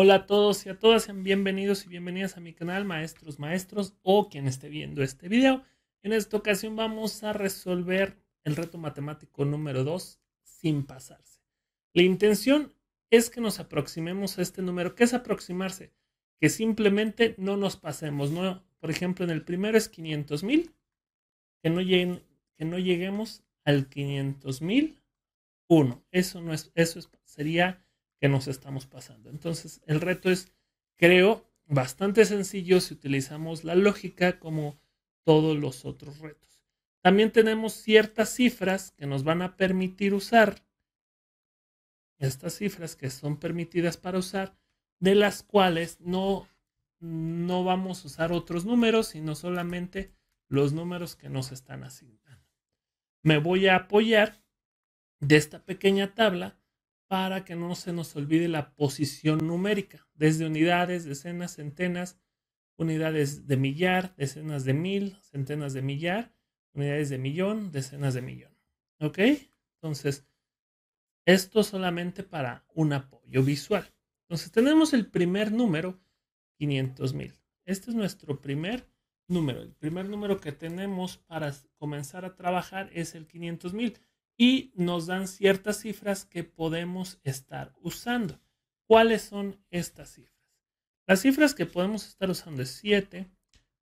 Hola a todos y a todas, sean bienvenidos y bienvenidas a mi canal Maestros Maestros o quien esté viendo este video. En esta ocasión vamos a resolver el reto matemático número 2 sin pasarse. La intención es que nos aproximemos a este número. ¿Qué es aproximarse? Que simplemente no nos pasemos. ¿no? Por ejemplo, en el primero es 500.000 que, no que no lleguemos al 500 mil Eso, no es, eso sería que nos estamos pasando. Entonces, el reto es, creo, bastante sencillo si utilizamos la lógica como todos los otros retos. También tenemos ciertas cifras que nos van a permitir usar. Estas cifras que son permitidas para usar, de las cuales no, no vamos a usar otros números, sino solamente los números que nos están asignando. Me voy a apoyar de esta pequeña tabla para que no se nos olvide la posición numérica, desde unidades, decenas, centenas, unidades de millar, decenas de mil, centenas de millar, unidades de millón, decenas de millón. ¿Ok? Entonces, esto solamente para un apoyo visual. Entonces, tenemos el primer número, 500 mil. Este es nuestro primer número. El primer número que tenemos para comenzar a trabajar es el 500 mil y nos dan ciertas cifras que podemos estar usando. ¿Cuáles son estas cifras? Las cifras que podemos estar usando es 7,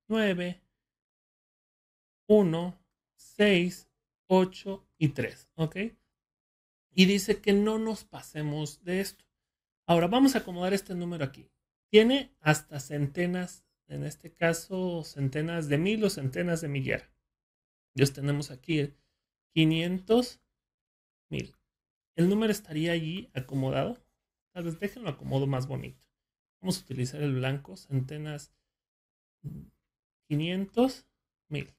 9, 1, 6, 8 y 3, ¿ok? Y dice que no nos pasemos de esto. Ahora vamos a acomodar este número aquí. Tiene hasta centenas, en este caso centenas de mil o centenas de millar. Entonces tenemos aquí 500 eh, Mil. El número estaría allí acomodado. Tal vez déjenlo acomodo más bonito. Vamos a utilizar el blanco, centenas 500, mil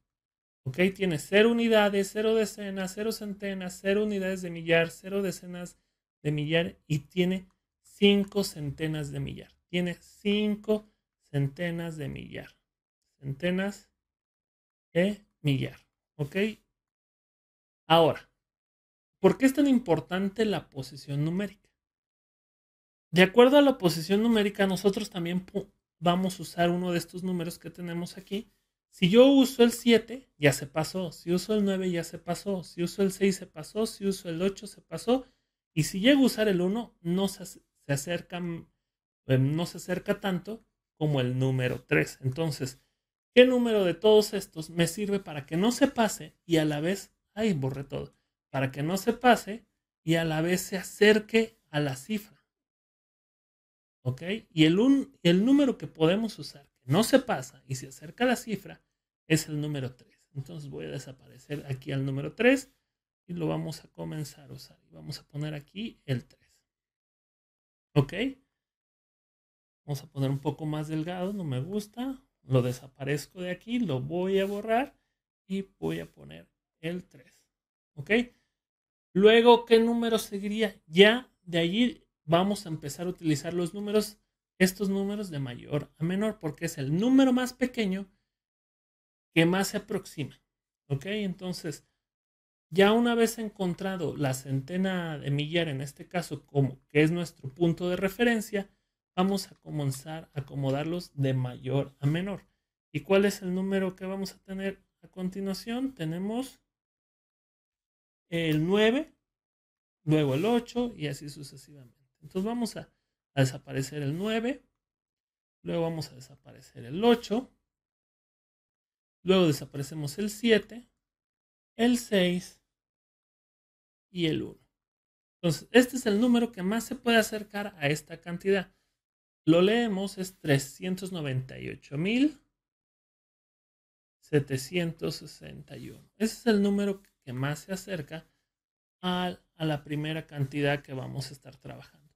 Ok, tiene 0 unidades, 0 decenas, 0 centenas, 0 unidades de millar, 0 decenas de millar y tiene 5 centenas de millar. Tiene 5 centenas de millar. Centenas de millar. Ok. Ahora, ¿Por qué es tan importante la posición numérica? De acuerdo a la posición numérica, nosotros también vamos a usar uno de estos números que tenemos aquí. Si yo uso el 7, ya se pasó. Si uso el 9, ya se pasó. Si uso el 6, se pasó. Si uso el 8, se pasó. Y si llego a usar el 1, em, no se, acerca, tanto como el número 3. Entonces, ¿qué número de todos estos me sirve para que no se pase y a la vez, ¡ay! borré todo? para que no se pase y a la vez se acerque a la cifra. ¿Ok? Y el, el número que podemos usar, que no se pasa y se acerca a la cifra, es el número 3. Entonces voy a desaparecer aquí al número 3 y lo vamos a comenzar a usar. Vamos a poner aquí el 3. ¿Ok? Vamos a poner un poco más delgado, no me gusta. Lo desaparezco de aquí, lo voy a borrar y voy a poner el 3. ¿Ok? Luego, ¿qué número seguiría? Ya de allí vamos a empezar a utilizar los números, estos números de mayor a menor, porque es el número más pequeño que más se aproxima. ¿Ok? Entonces, ya una vez encontrado la centena de millar, en este caso, como que es nuestro punto de referencia, vamos a comenzar a acomodarlos de mayor a menor. ¿Y cuál es el número que vamos a tener a continuación? Tenemos el 9, luego el 8 y así sucesivamente. Entonces vamos a, desaparecer el 9, luego vamos a desaparecer el 8, luego desaparecemos el 7, el 6 y el 1. Entonces, este es el número que más se puede acercar a esta cantidad. Lo leemos, es 398.761. Ese es el número que que más se acerca a, a la primera cantidad que vamos a estar trabajando.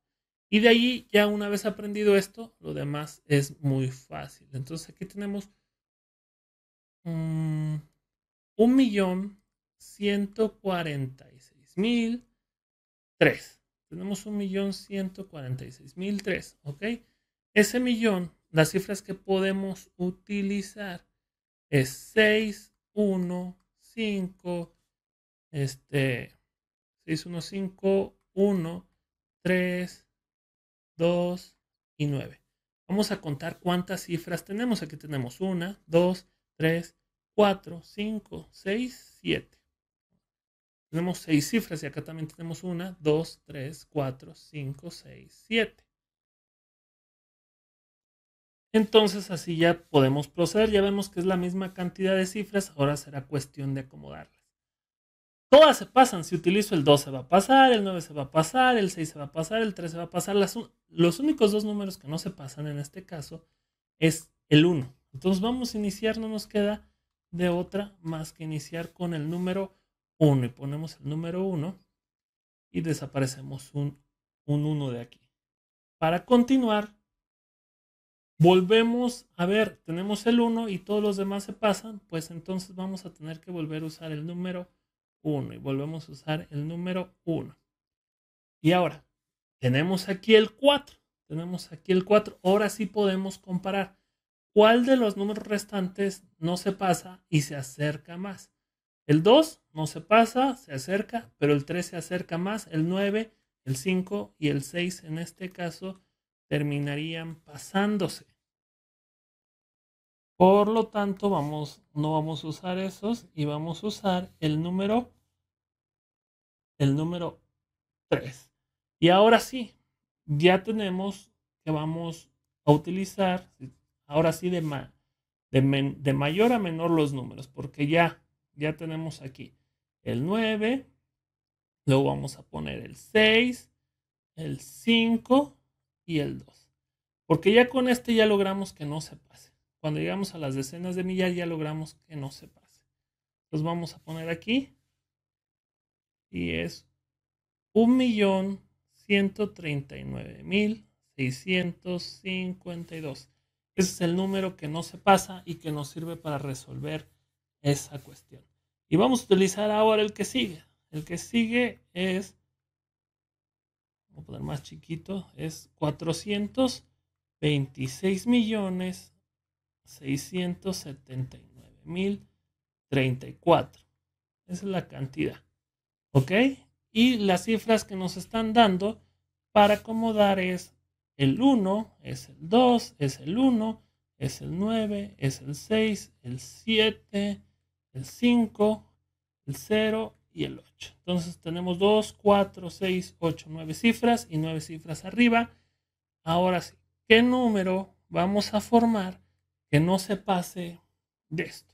Y de ahí, ya una vez aprendido esto, lo demás es muy fácil. Entonces aquí tenemos mm, un millón ciento cuarenta y seis mil tres. Tenemos un millón ciento cuarenta y seis mil tres, ¿ok? Ese millón, las cifras que podemos utilizar es seis, uno, cinco, este, 6, 1, 5, 1, 3, 2 y 9. Vamos a contar cuántas cifras tenemos. Aquí tenemos 1, 2, 3, 4, 5, 6, 7. Tenemos 6 cifras y acá también tenemos 1, 2, 3, 4, 5, 6, 7. Entonces así ya podemos proceder. Ya vemos que es la misma cantidad de cifras. Ahora será cuestión de acomodarla todas se pasan. Si utilizo el 2 se va a pasar, el 9 se va a pasar, el 6 se va a pasar, el 3 se va a pasar. Las los únicos dos números que no se pasan en este caso es el 1. Entonces vamos a iniciar, no nos queda de otra más que iniciar con el número 1 y ponemos el número 1 y desaparecemos un, un 1 de aquí. Para continuar, volvemos a ver, tenemos el 1 y todos los demás se pasan, pues entonces vamos a tener que volver a usar el número 1 y volvemos a usar el número 1. Y ahora, tenemos aquí el 4. Tenemos aquí el 4. Ahora sí podemos comparar cuál de los números restantes no se pasa y se acerca más. El 2 no se pasa, se acerca, pero el 3 se acerca más. El 9, el 5 y el 6 en este caso terminarían pasándose. Por lo tanto, vamos, no vamos a usar esos y vamos a usar el número, el número 3. Y ahora sí, ya tenemos que vamos a utilizar, ahora sí de, de, mayor a menor los números, porque ya, ya tenemos aquí el 9, luego vamos a poner el 6, el 5 y el 2. Porque ya con este ya logramos que no se pase. Cuando llegamos a las decenas de millas ya logramos que no se pase. Los vamos a poner aquí. Y es 1.139.652. Ese es el número que no se pasa y que nos sirve para resolver esa cuestión. Y vamos a utilizar ahora el que sigue. El que sigue es, Vamos a poner más chiquito, es 426 millones 679.034. Esa es la cantidad. ¿Ok? Y las cifras que nos están dando para acomodar es el 1, es el 2, es el 1, es el 9, es el 6, el 7, el 5, el 0 y el 8. Entonces tenemos 2, 4, 6, 8, 9 cifras y 9 cifras arriba. Ahora sí, ¿qué número vamos a formar que no se pase de esto.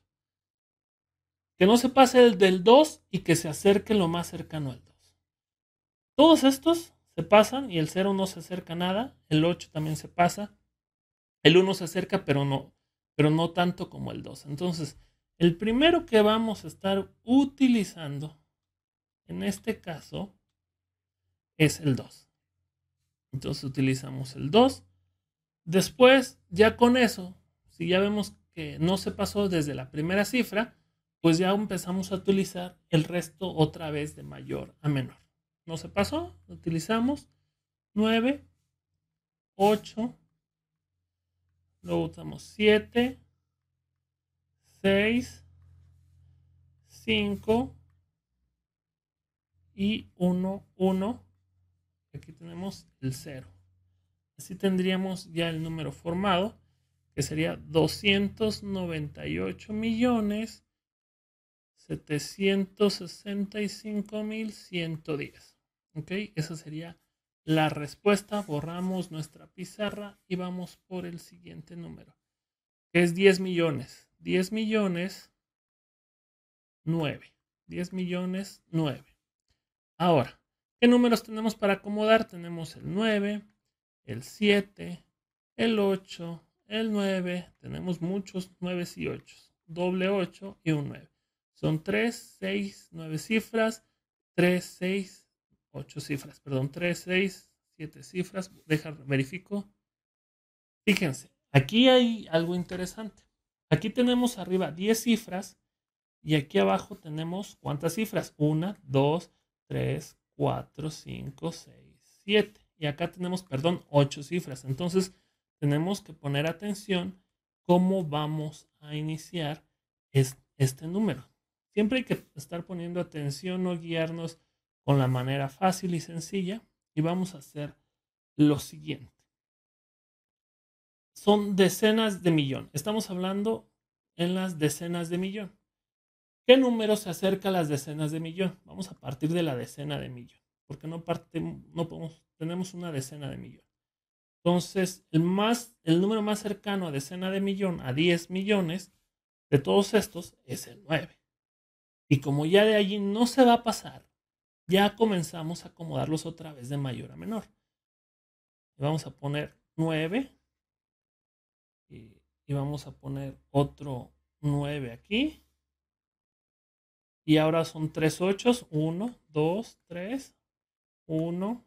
Que no se pase el del 2 y que se acerque lo más cercano al 2. Todos estos se pasan y el 0 no se acerca a nada, el 8 también se pasa, el 1 se acerca pero no, pero no tanto como el 2. Entonces, el primero que vamos a estar utilizando en este caso es el 2. Entonces utilizamos el 2. Después, ya con eso, si ya vemos que no se pasó desde la primera cifra, pues ya empezamos a utilizar el resto otra vez de mayor a menor. No se pasó, utilizamos 9, 8, luego usamos 7, 6, 5 y 1, 1. Aquí tenemos el 0. Así tendríamos ya el número formado que sería 298.765.110, millones ¿Ok? Esa sería la respuesta. Borramos nuestra pizarra y vamos por el siguiente número, que es 10 millones. 10 millones 9. 10 millones 9. Ahora, ¿qué números tenemos para acomodar? Tenemos el 9, el 7, el 8, el 9, tenemos muchos 9 y 8. Doble 8 y un 9. Son 3, 6, 9 cifras. 3, 6, 8 cifras. Perdón, 3, 6, 7 cifras. Deja, verifico. Fíjense, aquí hay algo interesante. Aquí tenemos arriba 10 cifras y aquí abajo tenemos cuántas cifras. 1, 2, 3, 4, 5, 6, 7. Y acá tenemos, perdón, 8 cifras. Entonces, tenemos que poner atención cómo vamos a iniciar este número. Siempre hay que estar poniendo atención, no guiarnos con la manera fácil y sencilla. Y vamos a hacer lo siguiente. Son decenas de millón. Estamos hablando en las decenas de millón. ¿Qué número se acerca a las decenas de millón? Vamos a partir de la decena de millón, porque no, parte, no podemos, tenemos una decena de millón. Entonces, el, más, el número más cercano a decena de millón, a 10 millones, de todos estos es el 9. Y como ya de allí no se va a pasar, ya comenzamos a acomodarlos otra vez de mayor a menor. Vamos a poner 9 y, y vamos a poner otro 9 aquí. Y ahora son 3 8, 1, 2, 3, 1,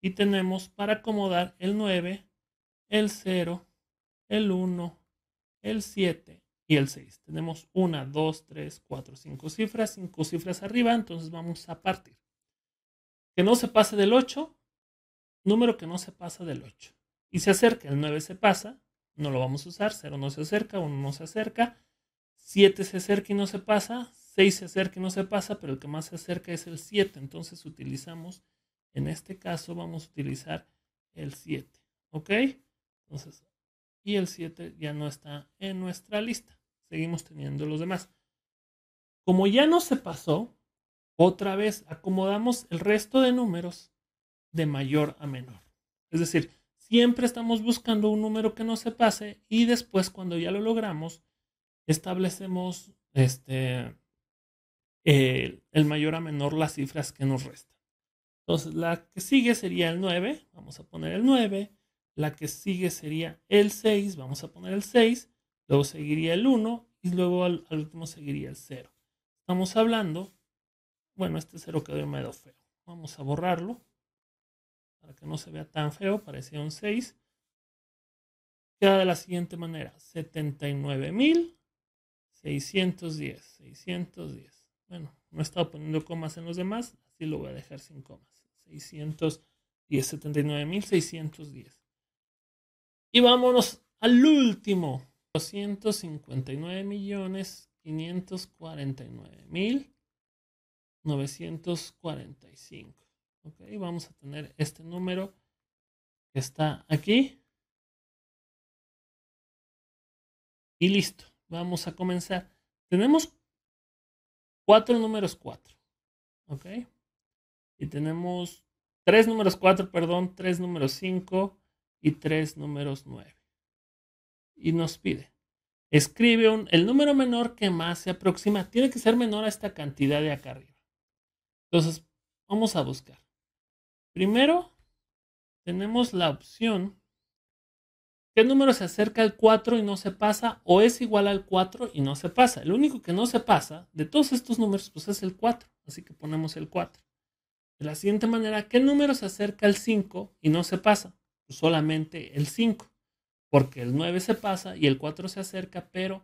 y tenemos para acomodar el 9, el 0, el 1, el 7 y el 6. Tenemos 1, 2, 3, 4, 5 cifras, 5 cifras arriba, entonces vamos a partir. Que no se pase del 8, número que no se pasa del 8. Y se acerca, el 9 se pasa, no lo vamos a usar, 0 no se acerca, 1 no se acerca, 7 se acerca y no se pasa, 6 se acerca y no se pasa, pero el que más se acerca es el 7, entonces utilizamos en este caso vamos a utilizar el 7, ¿ok? Entonces, y el 7 ya no está en nuestra lista. Seguimos teniendo los demás. Como ya no se pasó, otra vez acomodamos el resto de números de mayor a menor. Es decir, siempre estamos buscando un número que no se pase y después cuando ya lo logramos, establecemos este, el mayor a menor las cifras que nos restan. Entonces, la que sigue sería el 9, vamos a poner el 9. La que sigue sería el 6, vamos a poner el 6. Luego seguiría el 1 y luego al, último seguiría el 0. Estamos hablando, bueno, este 0 quedó medio feo. Vamos a borrarlo para que no se vea tan feo, parecía un 6. Queda de la siguiente manera, 79.610, 610. Bueno, no he estado poniendo comas en los demás, así lo voy a dejar sin comas. 79.610. Y vámonos al último, 259.549.945. Ok, vamos a tener este número que está aquí. Y listo, vamos a comenzar. Tenemos cuatro números cuatro. Ok, y tenemos tres números 4, perdón, tres números 5 y tres números 9. Y nos pide, escribe el número menor que más se aproxima. Tiene que ser menor a esta cantidad de acá arriba. Entonces, vamos a buscar. Primero, tenemos la opción. ¿Qué número se acerca al 4 y no se pasa? ¿O es igual al 4 y no se pasa? El único que no se pasa de todos estos números pues es el 4. Así que ponemos el 4. De la siguiente manera, ¿qué número se acerca al 5 y no se pasa? Pues solamente el 5, porque el 9 se pasa y el 4 se acerca, pero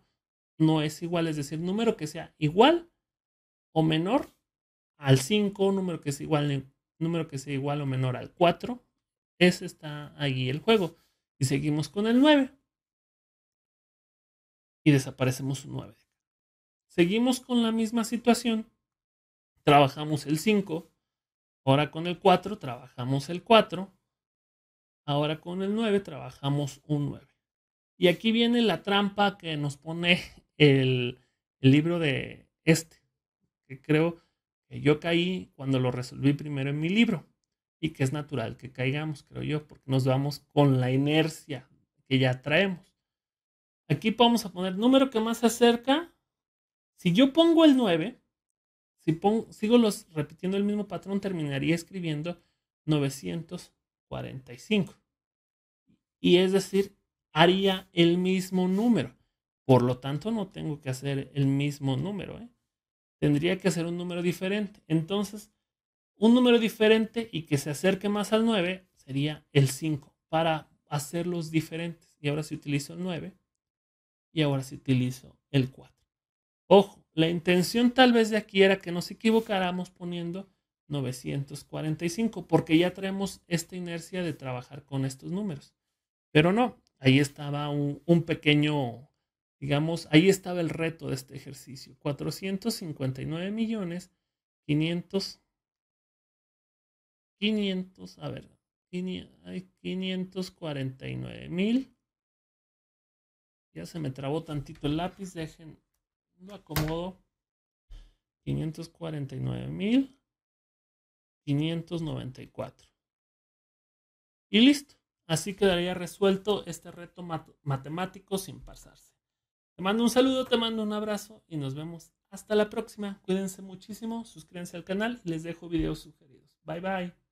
no es igual, es decir, número que sea igual o menor al 5, número que sea igual, número que sea igual o menor al 4, ese está ahí el juego. Y seguimos con el 9. Y desaparecemos un 9. Seguimos con la misma situación. Trabajamos el 5, Ahora con el 4 trabajamos el 4. Ahora con el 9 trabajamos un 9. Y aquí viene la trampa que nos pone el, libro de este, que creo que yo caí cuando lo resolví primero en mi libro y que es natural que caigamos, creo yo, porque nos vamos con la inercia que ya traemos. Aquí vamos a poner número que más se acerca. Si yo pongo el 9, si sigo los, repitiendo el mismo patrón, terminaría escribiendo 945. Y es decir, haría el mismo número. Por lo tanto, no tengo que hacer el mismo número. ¿eh? Tendría que hacer un número diferente. Entonces, un número diferente y que se acerque más al 9 sería el 5 para hacerlos diferentes. Y ahora si utilizo el 9 y ahora si utilizo el 4. Ojo, la intención tal vez de aquí era que nos equivocáramos poniendo 945, porque ya traemos esta inercia de trabajar con estos números. Pero no, ahí estaba un, un pequeño, digamos, ahí estaba el reto de este ejercicio. 459 millones 500 500, a ver, 549 mil. Ya se me trabó tantito el lápiz, dejen, lo acomodo 549.594. Y listo. Así quedaría resuelto este reto matemático sin pasarse. Te mando un saludo, te mando un abrazo y nos vemos hasta la próxima. Cuídense muchísimo, suscríbanse al canal y les dejo videos sugeridos. Bye bye.